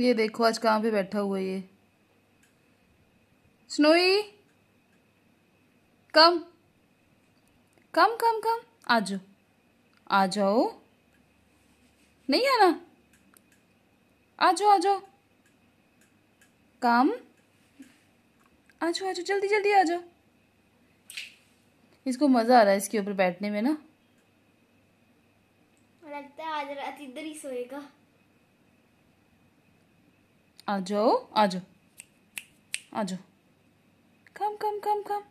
ये देखो आज कहाँ पे बैठा हुआ ये स्नोई कम कम कम कम आज आ जाओ नहीं आना आ जाओ आ जाओ कम आ जाओ आ जाओ जल्दी जल्दी आ जाओ इसको मज़ा आ रहा है इसके ऊपर बैठने में ना लगता है आज रात इधर ही सोएगा आ जाओ आ कम कम कम कम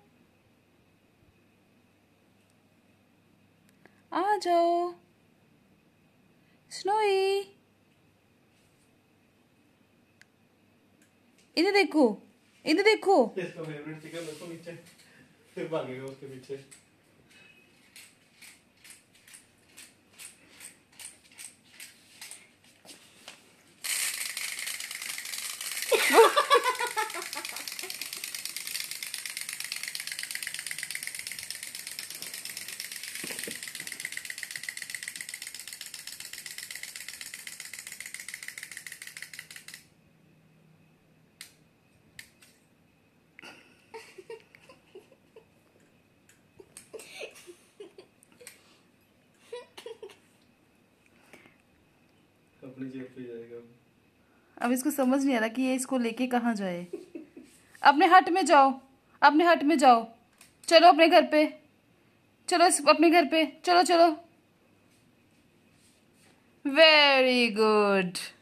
आ जाओ स्नोई इधर देखो इधर देखो इसका फेवरेट चिकन देखो नीचे भागेगा उसके पीछे अपनी जेब पे जाएगा अब इसको समझ नहीं आ रहा कि ये इसको लेके कहाँ जाए अपने हट में जाओ अपने हट में जाओ चलो अपने घर पे चलो अपने घर पे चलो चलो वेरी गुड